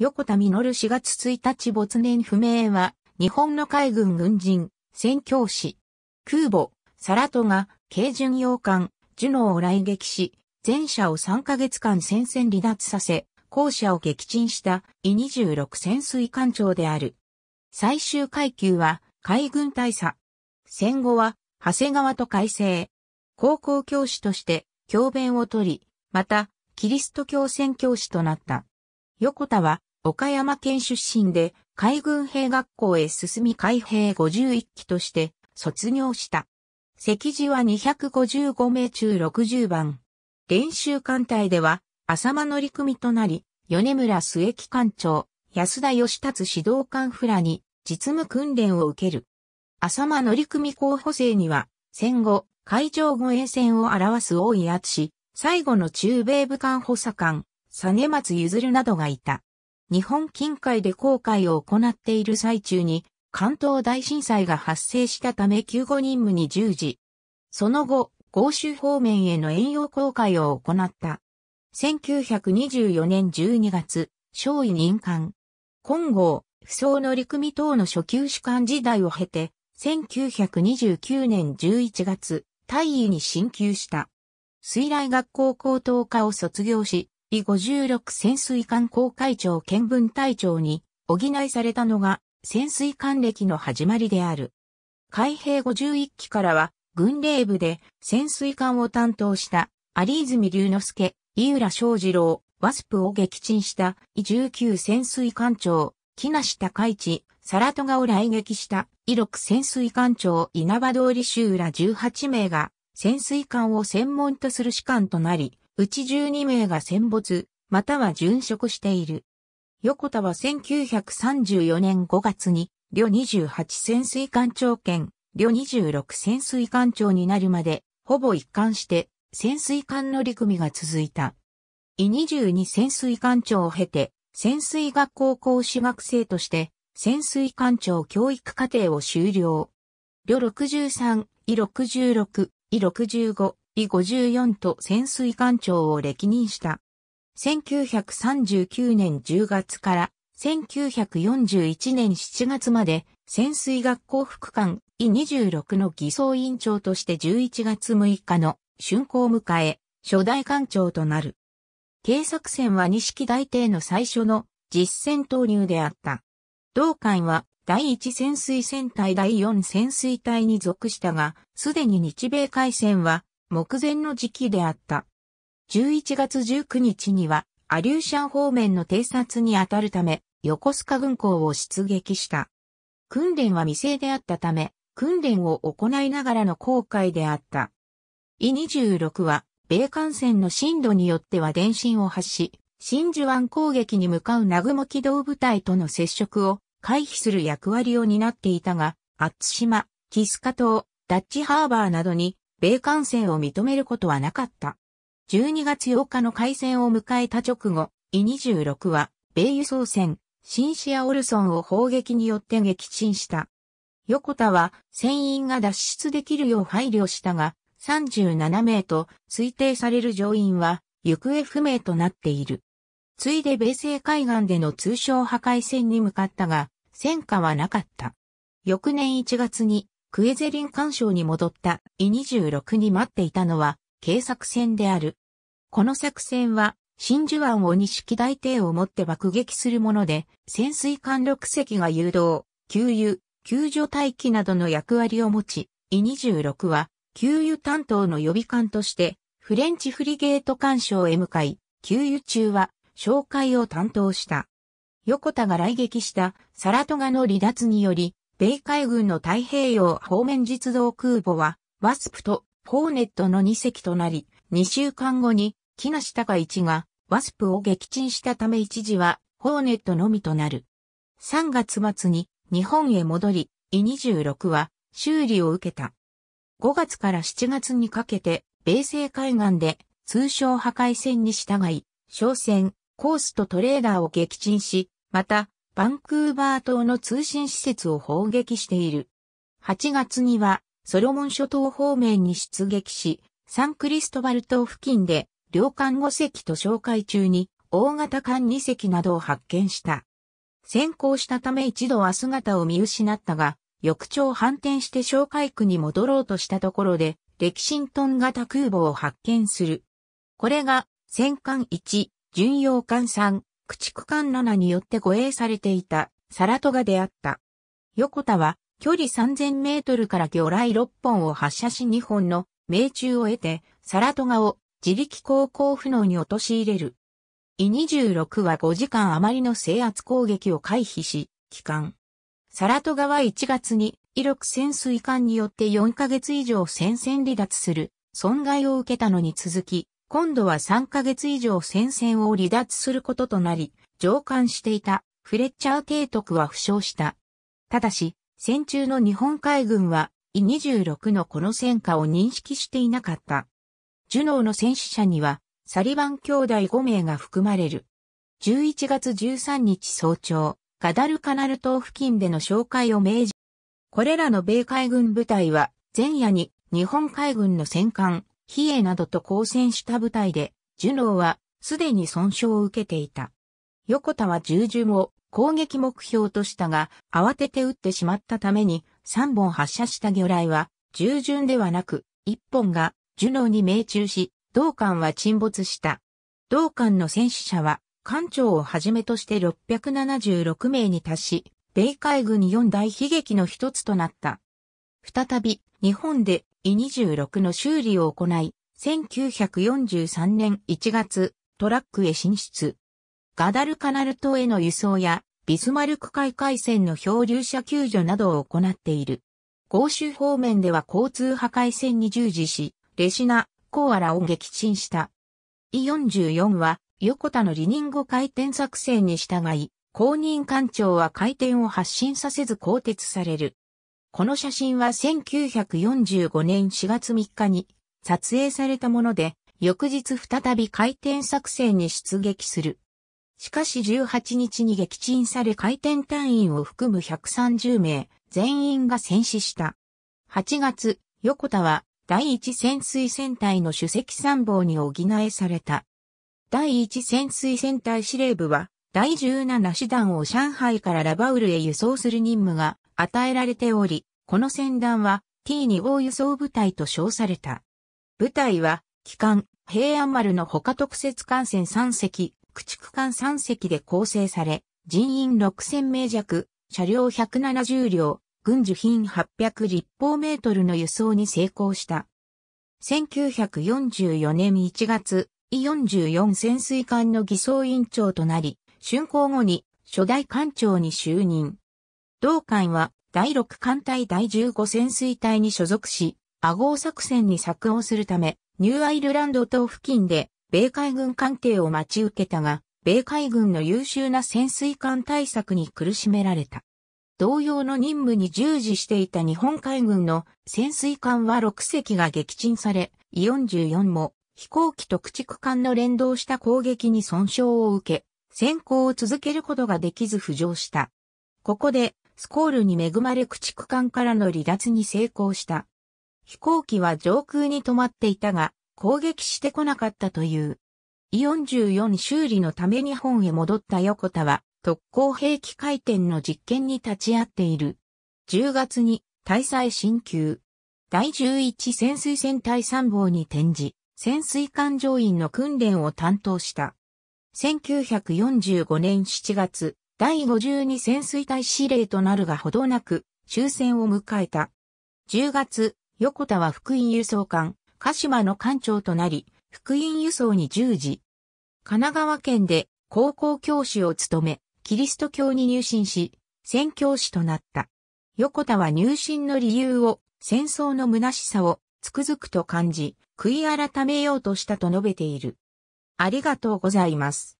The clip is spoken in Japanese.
横田実4月1日没年不明は、日本の海軍軍人、宣教師、空母、サラトが、軽巡洋艦、ジュノーを来撃し、前者を3ヶ月間戦線離脱させ、後者を撃沈したイ26潜水艦長である。最終階級は海軍大佐。戦後は長谷川と改正。高校教師として教鞭を取り、またキリスト教宣教師となった。横田は岡山県出身で海軍兵学校へ進み海兵51期として卒業した。席次は255名中60番。練習艦隊では浅間乗組となり、米村末木艦長、安田義達指導官フラに実務訓練を受ける。浅間乗組候補生には戦後海上護衛船を表す大井厚最後の中米武官補佐官、佐根松譲などがいた。日本近海で航海を行っている最中に、関東大震災が発生したため救護任務に従事。その後、豪州方面への遠洋航海を行った。1924年12月、少尉任官。今後、不走の陸組等の初級主管時代を経て、1929年11月、大尉に進級した。水来学校高等科を卒業し、第56潜水艦航海長見分隊長に補いされたのが潜水艦歴の始まりである。海兵51期からは軍令部で潜水艦を担当した有泉龍之介、井浦翔二郎、ワスプを撃沈した19潜水艦長、木梨高市、サラトガを来撃したイロ潜水艦長稲葉通り州ら18名が潜水艦を専門とする士官となり、うち12名が戦没、または殉職している。横田は1934年5月に、旅28潜水艦長兼、旅26潜水艦長になるまで、ほぼ一貫して、潜水艦乗り組が続いた。イ22潜水艦長を経て、潜水学校講師学生として、潜水艦長教育課程を修了。旅63、イ66、イ65、B、54と潜水艦長を歴任した。1939年10月から1941年7月まで潜水学校副官 E26 の偽装委員長として11月6日の竣工を迎え、初代艦長となる。計作戦は錦大帝の最初の実戦投入であった。同艦は第1潜水船隊第4潜水隊に属したが、すでに日米海戦は目前の時期であった。11月19日には、アリューシャン方面の偵察に当たるため、横須賀軍港を出撃した。訓練は未成であったため、訓練を行いながらの航海であった。E26 は、米艦船の震度によっては電信を発し、真珠湾攻撃に向かう南雲機動部隊との接触を回避する役割を担っていたが、厚島、キスカ島、ダッチハーバーなどに米艦船を認めることはなかった。12月8日の開戦を迎えた直後、e 26は、米輸送船、シンシア・オルソンを砲撃によって撃沈した。横田は船員が脱出できるよう配慮したが、37名と推定される乗員は行方不明となっている。ついで米西海岸での通称破壊戦に向かったが、戦果はなかった。翌年1月にクエゼリン干渉に戻ったイ26に待っていたのは、警作戦である。この作戦は、真珠湾を錦大帝をもって爆撃するもので、潜水艦6隻が誘導、給油、救助待機などの役割を持ち、イ26は、給油担当の予備艦として、フレンチフリゲート干渉へ向かい、給油中は、紹介を担当した。横田が来撃したサラトガの離脱により、米海軍の太平洋方面実動空母は、ワスプとホーネットの2隻となり、2週間後に木梨高一がワスプを撃沈したため一時はホーネットのみとなる。3月末に日本へ戻り、E26 は修理を受けた。5月から7月にかけて、米西海岸で通称破壊戦に従い、商船、コースとトレーダーを撃沈し、また、バンクーバー島の通信施設を砲撃している。8月には、ソロモン諸島方面に出撃し、サンクリストバル島付近で、領艦5隻と紹介中に、大型艦2隻などを発見した。先行したため一度は姿を見失ったが、翌朝反転して紹介区に戻ろうとしたところで、歴史ントン型空母を発見する。これが、戦艦1、巡洋艦3、駆逐艦7によって護衛されていたサラトガであった。横田は距離3000メートルから魚雷6本を発射し2本の命中を得て、サラトガを自力航行不能に陥れる。イ26は5時間余りの制圧攻撃を回避し、帰還。サラトガは1月に、威力潜水艦によって4ヶ月以上戦線離脱する損害を受けたのに続き、今度は3ヶ月以上戦線を離脱することとなり、上官していたフレッチャー提督は負傷した。ただし、戦中の日本海軍は、E26 のこの戦果を認識していなかった。ジュノーの戦死者には、サリバン兄弟5名が含まれる。11月13日早朝、ガダルカナル島付近での紹介を命じ、これらの米海軍部隊は、前夜に日本海軍の戦艦比叡などと交戦した部隊で、ジュノーはすでに損傷を受けていた。横田は従順を攻撃目標としたが、慌てて撃ってしまったために、3本発射した魚雷は、従順ではなく、1本が、ジュノーに命中し、道館は沈没した。道館の戦死者は、艦長をはじめとして676名に達し、米海軍4大悲劇の一つとなった。再び、日本で E26 の修理を行い、1943年1月、トラックへ進出。ガダルカナル島への輸送や、ビスマルク海海戦の漂流者救助などを行っている。公衆方面では交通破壊戦に従事し、レシナ、コアラを撃沈した。E44 は、横田の離任後回転作戦に従い、公認艦長は回転を発進させず更迭される。この写真は1945年4月3日に撮影されたもので、翌日再び回転作戦に出撃する。しかし18日に撃沈され回転隊員を含む130名、全員が戦死した。8月、横田は第一潜水戦隊の主席参謀に補えされた。第一潜水戦隊司令部は第17師団を上海からラバウルへ輸送する任務が与えられており、この船団は T2 号輸送部隊と称された。部隊は、機関、平安丸の他特設艦船3隻、駆逐艦3隻で構成され、人員6000名弱、車両170両、軍需品800立方メートルの輸送に成功した。1944年1月、E44 潜水艦の偽装委員長となり、竣工後に初代艦長に就任。同艦は第6艦隊第15潜水隊に所属し、アゴ作戦に作応するため、ニューアイルランド島付近で米海軍艦艇を待ち受けたが、米海軍の優秀な潜水艦対策に苦しめられた。同様の任務に従事していた日本海軍の潜水艦は6隻が撃沈され、1 4も飛行機と駆逐艦の連動した攻撃に損傷を受け、先行を続けることができず浮上した。ここで、スコールに恵まれ駆逐艦からの離脱に成功した。飛行機は上空に止まっていたが、攻撃してこなかったという。44修理のため日本へ戻った横田は、特攻兵器回転の実験に立ち会っている。10月に、大災進級。第11潜水船隊参謀に転じ、潜水艦乗員の訓練を担当した。1945年7月、第52潜水隊司令となるがほどなく、終戦を迎えた。10月、横田は福音輸送艦、鹿島の艦長となり、福音輸送に従事。神奈川県で高校教師を務め、キリスト教に入信し、宣教師となった。横田は入信の理由を、戦争の虚しさを、つくづくと感じ、悔い改めようとしたと述べている。ありがとうございます。